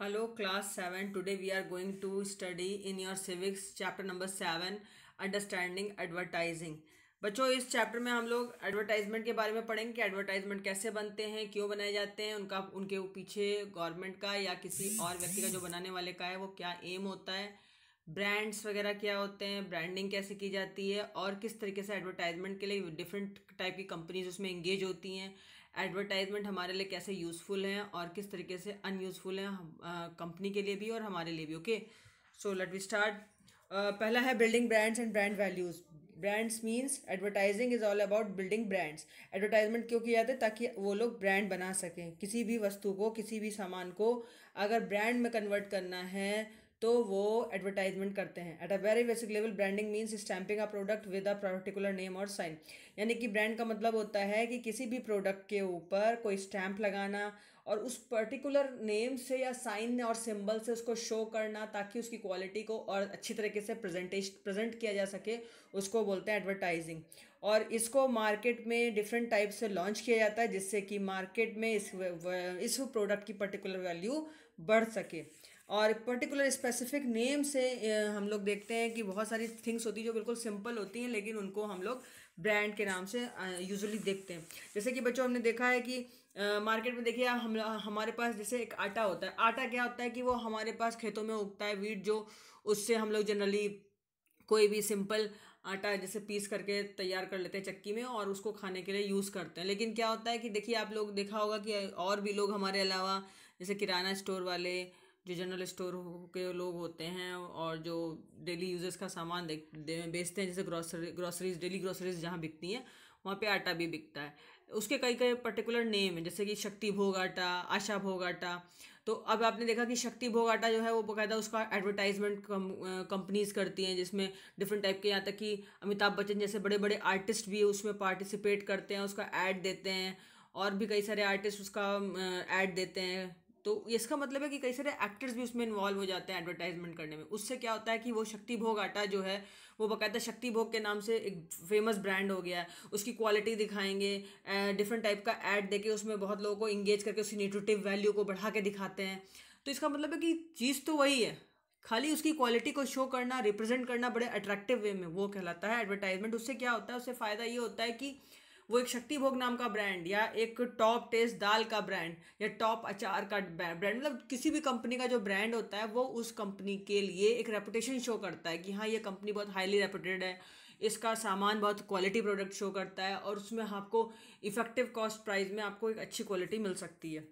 hello class seven today we are going to study in your civics chapter number seven understanding advertising बच्चों इस chapter में हम लोग advertisement के बारे में पढ़ेंगे कि एडवर्टाइजमेंट कैसे बनते हैं क्यों बनाए जाते हैं उनका उनके पीछे गवर्नमेंट का या किसी और व्यक्ति का जो बनाने वाले का है वो क्या एम होता है ब्रांड्स वगैरह क्या होते हैं ब्रांडिंग कैसे की जाती है और किस तरीके से एडवर्टाइजमेंट के लिए डिफरेंट टाइप की कंपनीज उसमें इंगेज होती हैं एडवर्टाइजमेंट हमारे लिए कैसे यूज़फुल हैं और किस तरीके से अनयूज़फुल हैं कंपनी के लिए भी और हमारे लिए भी okay so let we start पहला है building brands and brand values brands means advertising is all about building brands advertisement क्यों किया जाता है ताकि वो लोग ब्रांड बना सकें किसी भी वस्तु को किसी भी सामान को अगर ब्रांड में कन्वर्ट करना है तो वो एडवर्टाइजमेंट करते हैं at a very basic level branding means stamping a product with a particular name और साइन यानी कि ब्रांड का मतलब होता है कि किसी भी प्रोडक्ट के ऊपर कोई स्टैंप लगाना और उस पर्टिकुलर नेम से या साइन और सिंबल से उसको शो करना ताकि उसकी क्वालिटी को और अच्छी तरीके से प्रजेंटेश प्रेजेंट किया जा सके उसको बोलते हैं एडवर्टाइजिंग और इसको मार्केट में डिफरेंट टाइप से लॉन्च किया जाता है जिससे कि मार्केट में इस इस प्रोडक्ट की पर्टिकुलर वैल्यू बढ़ सके और पर्टिकुलर स्पेसिफिक नेम से हम लोग देखते हैं कि बहुत सारी थिंग्स होती हैं जो बिल्कुल सिंपल होती हैं लेकिन उनको हम लोग ब्रांड के नाम से यूजुअली देखते हैं जैसे कि बच्चों हमने देखा है कि मार्केट में देखिए हम हमारे पास जैसे एक आटा होता है आटा क्या होता है कि वो हमारे पास खेतों में उगता है वीट जो उससे हम लोग जनरली कोई भी सिंपल आटा जैसे पीस करके तैयार कर लेते हैं चक्की में और उसको खाने के लिए यूज़ करते हैं लेकिन क्या होता है कि देखिए आप लोग देखा होगा कि और भी लोग हमारे अलावा जैसे किराना स्टोर वाले जो जनरल स्टोर के लोग होते हैं और जो डेली यूजर्स का सामान दे, दे, बेचते हैं जैसे ग्रॉसरी ग्रॉसरीज डेली ग्रॉसरीज जहाँ बिकती हैं वहाँ पे आटा भी बिकता है उसके कई कई पर्टिकुलर नेम है जैसे कि शक्ति भोग आटा आशा भोग आटा तो अब आपने देखा कि शक्ति भोग आटा जो है वो बकायदा उसका एडवर्टाइजमेंट कंपनीज करती हैं जिसमें डिफरेंट टाइप के यहाँ तक कि अमिताभ बच्चन जैसे बड़े बड़े आर्टिस्ट भी उसमें पार्टिसिपेट करते हैं उसका ऐड देते हैं और भी कई सारे आर्टिस्ट उसका ऐड देते हैं तो इसका मतलब है कि कई सारे एक्टर्स भी उसमें इन्वॉल्व हो जाते हैं एडवर्टाइजमेंट करने में उससे क्या होता है कि वो शक्ति भोग आटा जो है वो बकायदा शक्ति भोग के नाम से एक फेमस ब्रांड हो गया है उसकी क्वालिटी दिखाएंगे डिफरेंट टाइप का एड देके उसमें बहुत लोगों को इंगेज करके उसकी न्यूट्रिटिव वैल्यू को बढ़ा के दिखाते हैं तो इसका मतलब है कि चीज़ तो वही है खाली उसकी क्वालिटी को शो करना रिप्रेजेंट करना बड़े अट्रैक्टिव वे में वो कहलाता है एडवर्टाइजमेंट उससे क्या होता है उससे फ़ायदा ये होता है कि वो एक शक्ति भोग नाम का ब्रांड या एक टॉप टेस्ट दाल का ब्रांड या टॉप अचार का ब्रांड मतलब किसी भी कंपनी का जो ब्रांड होता है वो उस कंपनी के लिए एक रेपुटेशन शो करता है कि हाँ ये कंपनी बहुत हाईली रेपुटेड है इसका सामान बहुत क्वालिटी प्रोडक्ट शो करता है और उसमें आपको इफ़ेक्टिव कॉस्ट प्राइस में आपको एक अच्छी क्वालिटी मिल सकती है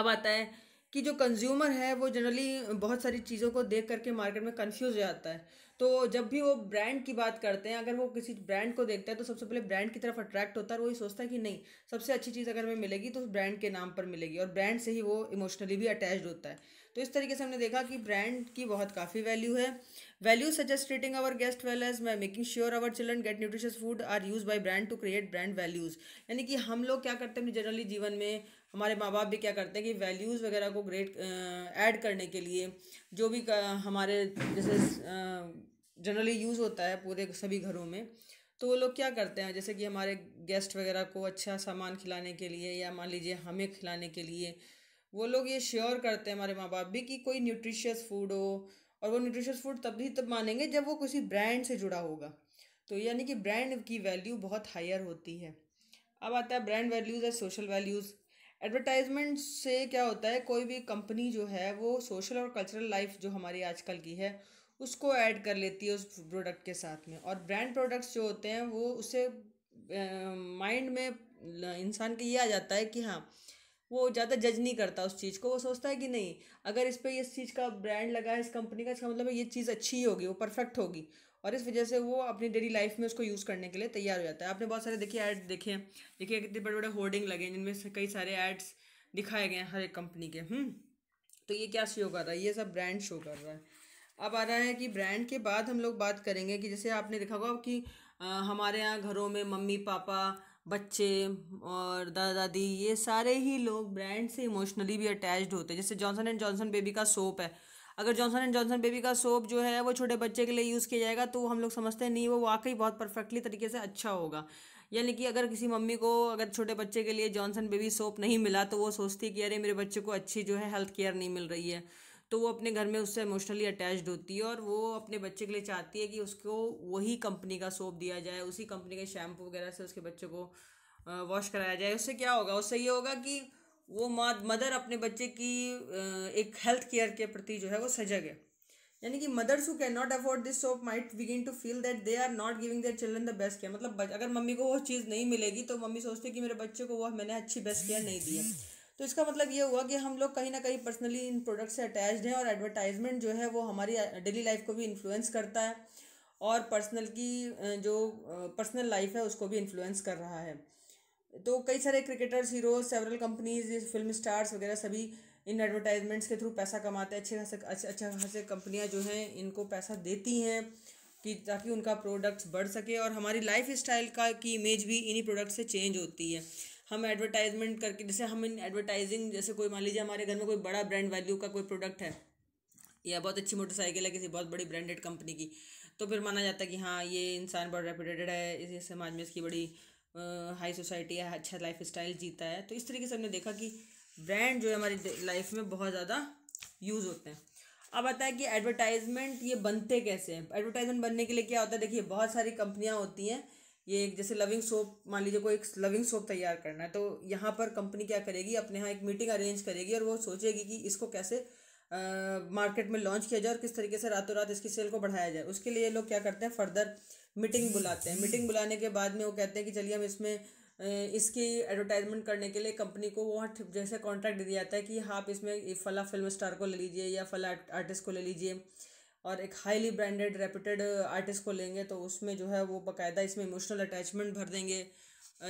अब आता है कि जो कंज्यूमर है वो जनरली बहुत सारी चीज़ों को देख करके मार्केट में कन्फ्यूज हो जाता है तो जब भी वो ब्रांड की बात करते हैं अगर वो किसी ब्रांड को देखता है तो सबसे पहले ब्रांड की तरफ अट्रैक्ट होता है और वही सोचता है कि नहीं सबसे अच्छी चीज़ अगर हमें मिलेगी तो उस ब्रांड के नाम पर मिलेगी और ब्रांड से ही वो इमोशनली भी अटैच्ड होता है तो इस तरीके से हमने देखा कि ब्रांड की बहुत काफ़ी वैल्यू है value suggest treating our guest well as मैं making sure our children get nutritious food are use by brand to create brand values यानी कि हम लोग क्या करते हैं जनरली जीवन में हमारे माँ बाप भी क्या करते हैं कि वैल्यूज़ वगैरह को ग्रेट ऐड करने के लिए जो भी हमारे जैसे जनरली यूज़ होता है पूरे सभी घरों में तो वो लोग क्या करते हैं जैसे कि हमारे गेस्ट वगैरह को अच्छा सामान खिलाने के लिए या मान लीजिए हमें खिलाने के लिए वो लोग ये श्योर करते हैं हमारे माँ बाप भी कि कोई न्यूट्रिशियस फूड हो और वो न्यूट्रिशियस फूड तब भी तब मानेंगे जब वो किसी ब्रांड से जुड़ा होगा तो यानी कि ब्रांड की वैल्यू बहुत हायर होती है अब आता है ब्रांड वैल्यूज़ और सोशल वैल्यूज़ एडवर्टाइजमेंट से क्या होता है कोई भी कंपनी जो है वो सोशल और कल्चरल लाइफ जो हमारी आजकल की है उसको ऐड कर लेती है उस प्रोडक्ट के साथ में और ब्रांड प्रोडक्ट्स जो होते हैं वो उसे माइंड में इंसान के ये आ जाता है कि हाँ वो ज़्यादा जज नहीं करता उस चीज़ को वो सोचता है कि नहीं अगर इस पर इस चीज़ का ब्रांड लगा है इस कंपनी का इसका मतलब ये चीज़ अच्छी होगी वो परफेक्ट होगी और इस वजह से वो अपनी डेली लाइफ में उसको यूज़ करने के लिए तैयार हो जाता है आपने बहुत सारे देखिए ऐड देखे हैं देखिए कितने बड़े बड़े होर्डिंग लगे हैं जिनमें से कई सारे ऐड्स दिखाए गए हैं हर एक कंपनी के हम्म तो ये क्या शो कर रहा है ये सब ब्रांड शो कर रहा है अब आ रहा है कि ब्रांड के बाद हम लोग बात करेंगे कि जैसे आपने देखा होगा कि हमारे यहाँ घरों में मम्मी पापा बच्चे और दादा दादी ये सारे ही लोग ब्रांड से इमोशनली भी अटैच्ड होते हैं जैसे जॉनसन एंड जॉनसन बेबी का सोप है अगर जॉनसन एंड जॉनसन बेबी का सोप जो है वो छोटे बच्चे के लिए यूज़ किया जाएगा तो हम लोग समझते हैं नहीं वो वाकई बहुत परफेक्टली तरीके से अच्छा होगा यानी कि अगर किसी मम्मी को अगर छोटे बच्चे के लिए जॉनसन बेबी सोप नहीं मिला तो वो सोचती कि अरे मेरे बच्चे को अच्छी जो है हेल्थ केयर नहीं मिल रही है तो वो अपने घर में उससे इमोशनली अटैच्ड होती है और वो अपने बच्चे के लिए चाहती है कि उसको वही कंपनी का सोप दिया जाए उसी कंपनी के शैम्पू वगैरह से उसके बच्चे को वॉश कराया जाए उससे क्या होगा उससे ये होगा कि वो माँ मदर अपने बच्चे की एक हेल्थ केयर के प्रति जो है वो सजग है यानी कि mothers who can not afford this soap might begin to feel that they are not giving their children the best care मतलब अगर मम्मी को वो चीज़ नहीं मिलेगी तो मम्मी सोचती है कि मेरे बच्चे को वो मैंने अच्छी बेस्ट केयर नहीं दी है तो इसका मतलब ये हुआ कि हम लोग कहीं ना कहीं पर्सनली इन प्रोडक्ट से अटैच्ड हैं और एडवर्टाइजमेंट जो है वो हमारी डेली लाइफ को भी इन्फ्लुएंस करता है और पर्सनल की जो पर्सनल लाइफ है उसको भी इन्फ्लुएंस कर रहा है तो कई सारे cricketers heroes several companies film stars वगैरह सभी इन एडवर्टाइजमेंट्स के थ्रू पैसा कमाते हैं अच्छे खासे अच्छे अच्छे खासे कंपनियाँ जो हैं इनको पैसा देती हैं कि ताकि उनका प्रोडक्ट्स बढ़ सके और हमारी लाइफ स्टाइल का की इमेज भी इन्हीं प्रोडक्ट से चेंज होती है हम एडवर्टाइजमेंट करके जैसे हम इन एडवर्टाइजिंग जैसे कोई मान लीजिए हमारे घर में कोई बड़ा ब्रांड वैल्यू का कोई प्रोडक्ट है या बहुत अच्छी मोटरसाइकिल है किसी बहुत बड़ी ब्रांडेड कंपनी की तो फिर माना जाता है कि हाँ ये इंसान बड़ा रेपूटेटेड है इस समाज में इसकी बड़ी हाई सोसाइटी या अच्छा लाइफ स्टाइल जीता है तो इस तरीके से हमने देखा कि ब्रांड जो है हमारी लाइफ में बहुत ज़्यादा यूज़ होते हैं अब आता है कि एडवर्टाइजमेंट ये बनते कैसे हैं एडवर्टाइजमेंट बनने के लिए क्या होता है देखिए बहुत सारी कंपनियाँ होती हैं ये एक जैसे लविंग सोप मान लीजिए कोई एक लविंग सोप तैयार करना है तो यहाँ पर कंपनी क्या करेगी अपने यहाँ एक मीटिंग अरेंज करेगी और वो सोचेगी कि इसको कैसे मार्केट में लॉन्च किया जाए और किस तरीके से रातों रात इसकी सेल को बढ़ाया जाए उसके लिए लोग क्या करते हैं फर्दर मीटिंग बुलाते हैं मीटिंग बुलाने के बाद में वो कहते हैं कि चलिए हम इसमें इसकी एडवर्टाइजमेंट करने के लिए कंपनी को वहाँ जैसे कॉन्ट्रैक्ट दे दिया जाता है कि हाँ आप इसमें फला फिल्म स्टार को ले लीजिए या फला आर्टिस्ट को ले लीजिए और एक हाईली ब्रांडेड रेपूटेड आर्टिस्ट को लेंगे तो उसमें जो है वो बाकायदा इसमें इमोशनल अटैचमेंट भर देंगे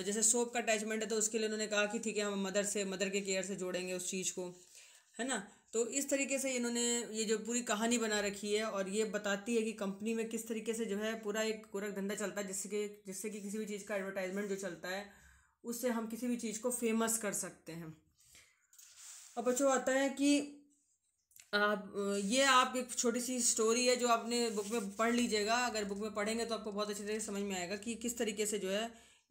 जैसे सोप का अटैचमेंट है तो उसके लिए उन्होंने कहा कि ठीक है हम मदर से मदर के केयर से जोड़ेंगे उस चीज़ को है ना तो इस तरीके से इन्होंने ये जो पूरी कहानी बना रखी है और ये बताती है कि कंपनी में किस तरीके से जो है पूरा एक गोरख धंधा चलता है जिससे कि जिससे कि किसी भी चीज़ का एडवर्टाइजमेंट जो चलता है उससे हम किसी भी चीज़ को फेमस कर सकते हैं अब बच्चों आता है कि आप ये आप एक छोटी सी स्टोरी है जो आपने बुक में पढ़ लीजिएगा अगर बुक में पढ़ेंगे तो आपको बहुत अच्छे तरीके से समझ में आएगा कि किस तरीके से जो है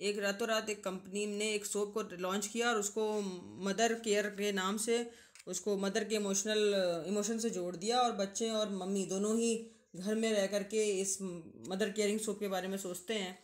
एक रातों रात एक कंपनी ने एक सोप को लॉन्च किया और उसको मदर केयर के नाम से उसको मदर के इमोशनल इमोशन से जोड़ दिया और बच्चे और मम्मी दोनों ही घर में रह कर के इस मदर केयरिंग सोप के बारे में सोचते हैं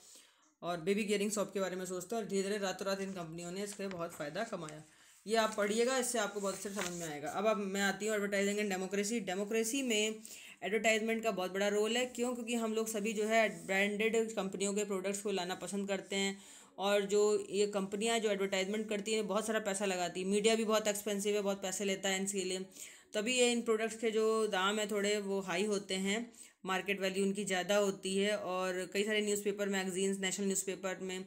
और बेबी केयरिंग सोप के बारे में सोचते हैं और धीरे धीरे रातों रात इन कंपनियों ने इसके बहुत फ़ायदा कमाया ये आप पढ़िएगा इससे आपको बहुत अच्छे समझ में आएगा अब अब मैं आती हूँ एडवर्टाइजिंग एंड डेमोक्रेसी डेमोक्रेसी में एडवर्टाइजमेंट का बहुत बड़ा रोल है क्यों क्योंकि हम लोग सभी जो है ब्रांडेड कंपनियों के प्रोडक्ट्स को लाना पसंद करते हैं और जो ये कंपनियाँ जो एडवर्टाइजमेंट करती हैं बहुत सारा पैसा लगाती है मीडिया भी बहुत एक्सपेंसिव है बहुत पैसे लेता है इनके लिए तभी ये इन प्रोडक्ट्स के जो दाम है थोड़े वो हाई होते हैं मार्केट वैल्यू उनकी ज़्यादा होती है और कई सारे न्यूज़पेपर मैगजीन्स नेशनल न्यूज़पेपर में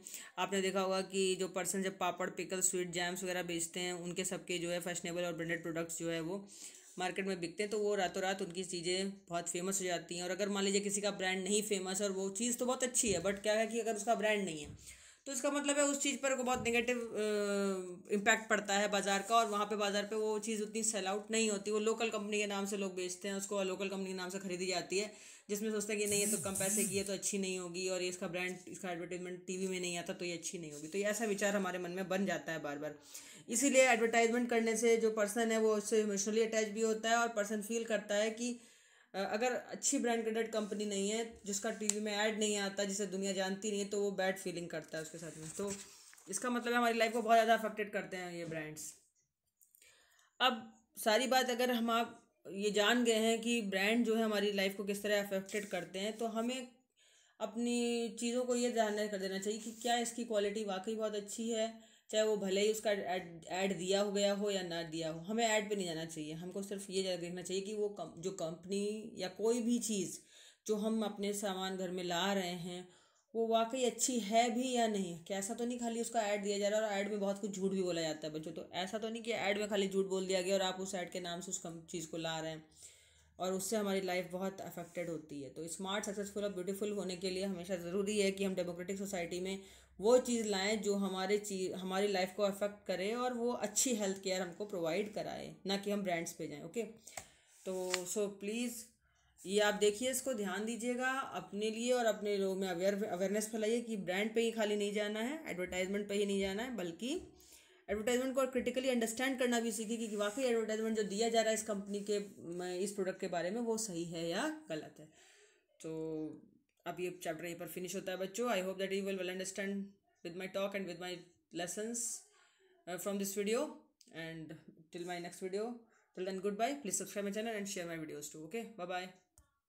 आपने देखा होगा कि जो पर्सन जब पापड़ पिकल स्वीट जैम्स वगैरह बेचते हैं उनके सबके जो है फैशनेबल और ब्रांडेड प्रोडक्ट्स जो है वो मार्केट में बिकते हैं तो वो रातों रात उनकी चीज़ें बहुत फेमस हो जाती हैं और अगर मान लीजिए किसी का ब्रांड नहीं फेमस और वो चीज़ तो बहुत अच्छी है बट क्या है कि अगर उसका ब्रांड नहीं है तो इसका मतलब है उस चीज़ पर बहुत नेगेटिव इम्पैक्ट पड़ता है बाज़ार का और वहाँ पे बाज़ार पे वो चीज़ उतनी सेल आउट नहीं होती वो लोकल कंपनी के नाम से लोग बेचते हैं उसको लोकल कंपनी के नाम से खरीदी जाती है जिसमें सोचते हैं कि नहीं ये तो कम पैसे की है तो अच्छी नहीं होगी और ये इसका ब्रांड इसका एडवर्टाइजमेंट टीवी में नहीं आता तो ये अच्छी नहीं होगी तो ये ऐसा विचार हमारे मन में बन जाता है बार बार इसीलिए एडवर्टाइजमेंट करने से जो पर्सन है वो उससे इमोशनली अटैच भी होता है और पर्सन फील करता है कि अगर अच्छी ब्रांड कंपनी नहीं है जिसका टीवी में ऐड नहीं आता जिसे दुनिया जानती नहीं है तो वो बैड फीलिंग करता है उसके साथ में तो इसका मतलब हमारी लाइफ को बहुत ज़्यादा अफेक्टेड करते हैं ये ब्रांड्स अब सारी बात अगर हम आप ये जान गए हैं कि ब्रांड जो है हमारी लाइफ को किस तरह अफेक्टेड करते हैं तो हमें अपनी चीज़ों को ये जानना कर देना चाहिए कि क्या इसकी क्वालिटी वाकई बहुत अच्छी है चाहे वो भले ही उसका ऐड दिया हो गया हो या ना दिया हो हमें ऐड पे नहीं जाना चाहिए हमको सिर्फ ये देखना चाहिए कि वो कम, जो कंपनी या कोई भी चीज़ जो हम अपने सामान घर में ला रहे हैं वो वाकई अच्छी है भी या नहीं कि ऐसा तो नहीं खाली उसका ऐड दिया जा रहा है और ऐड में बहुत कुछ झूठ भी बोला जाता है बच्चों तो ऐसा तो नहीं कि ऐड में खाली झूठ बोल दिया गया और आप उस ऐड के नाम से उस कम चीज़ को ला रहे हैं और उससे हमारी लाइफ बहुत अफेक्टेड होती है तो स्मार्ट सक्सेसफुल और ब्यूटीफुल होने के लिए हमेशा ज़रूरी है कि हम डेमोक्रेटिक सोसाइटी में वो चीज़ लाएं जो हमारे चीज हमारी लाइफ को अफेक्ट करे और वो अच्छी हेल्थ केयर हमको प्रोवाइड कराए ना कि हम ब्रांड्स पे जाएं ओके तो सो प्लीज़ ये आप देखिए इसको ध्यान दीजिएगा अपने लिए और अपने लोगों में अवेयर अवेयरनेस फैलाइए कि ब्रांड पे ही खाली नहीं जाना है एडवर्टाइजमेंट पे ही नहीं जाना है बल्कि एडवर्टाइजमेंट को क्रिटिकली अंडरस्टैंड करना भी सीखिए कि वाकई एडवर्टाइजमेंट जो दिया जा रहा है इस कंपनी के इस प्रोडक्ट के बारे में वो सही है या गलत है तो अब ये चैप्टर यहीं पर फिनिश होता है बच्चों I hope that you will well understand with my talk and with my lessons from this video and till my next video till then goodbye please subscribe my channel and share my videos too okay bye bye